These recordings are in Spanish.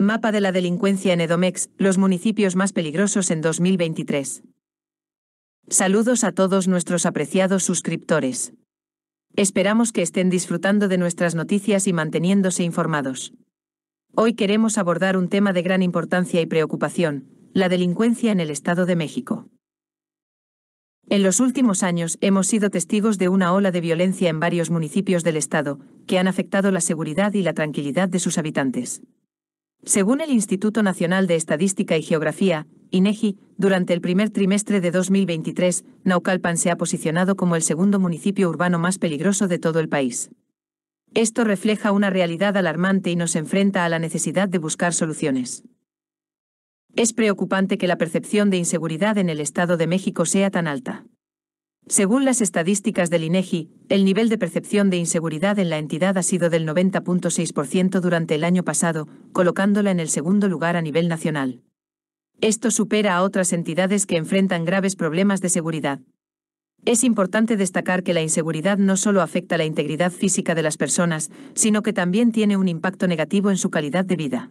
Mapa de la delincuencia en Edomex, los municipios más peligrosos en 2023. Saludos a todos nuestros apreciados suscriptores. Esperamos que estén disfrutando de nuestras noticias y manteniéndose informados. Hoy queremos abordar un tema de gran importancia y preocupación, la delincuencia en el Estado de México. En los últimos años hemos sido testigos de una ola de violencia en varios municipios del Estado, que han afectado la seguridad y la tranquilidad de sus habitantes. Según el Instituto Nacional de Estadística y Geografía, INEGI, e durante el primer trimestre de 2023, Naucalpan se ha posicionado como el segundo municipio urbano más peligroso de todo el país. Esto refleja una realidad alarmante y nos enfrenta a la necesidad de buscar soluciones. Es preocupante que la percepción de inseguridad en el Estado de México sea tan alta. Según las estadísticas del INEGI, e el nivel de percepción de inseguridad en la entidad ha sido del 90.6% durante el año pasado, colocándola en el segundo lugar a nivel nacional. Esto supera a otras entidades que enfrentan graves problemas de seguridad. Es importante destacar que la inseguridad no solo afecta la integridad física de las personas, sino que también tiene un impacto negativo en su calidad de vida.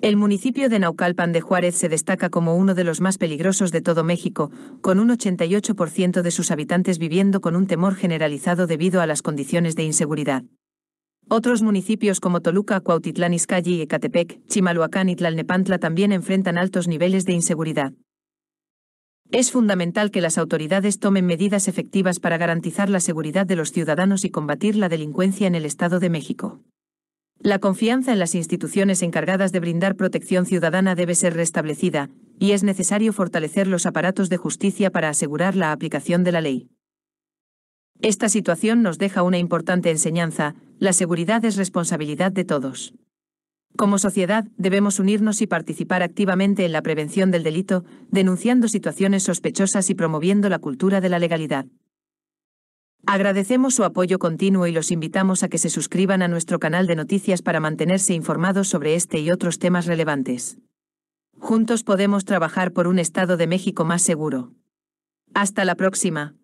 El municipio de Naucalpan de Juárez se destaca como uno de los más peligrosos de todo México, con un 88% de sus habitantes viviendo con un temor generalizado debido a las condiciones de inseguridad. Otros municipios como Toluca, Cuautitlán Izcalli y Ecatepec, Chimalhuacán y Tlalnepantla también enfrentan altos niveles de inseguridad. Es fundamental que las autoridades tomen medidas efectivas para garantizar la seguridad de los ciudadanos y combatir la delincuencia en el Estado de México. La confianza en las instituciones encargadas de brindar protección ciudadana debe ser restablecida, y es necesario fortalecer los aparatos de justicia para asegurar la aplicación de la ley. Esta situación nos deja una importante enseñanza, la seguridad es responsabilidad de todos. Como sociedad, debemos unirnos y participar activamente en la prevención del delito, denunciando situaciones sospechosas y promoviendo la cultura de la legalidad. Agradecemos su apoyo continuo y los invitamos a que se suscriban a nuestro canal de noticias para mantenerse informados sobre este y otros temas relevantes. Juntos podemos trabajar por un Estado de México más seguro. Hasta la próxima.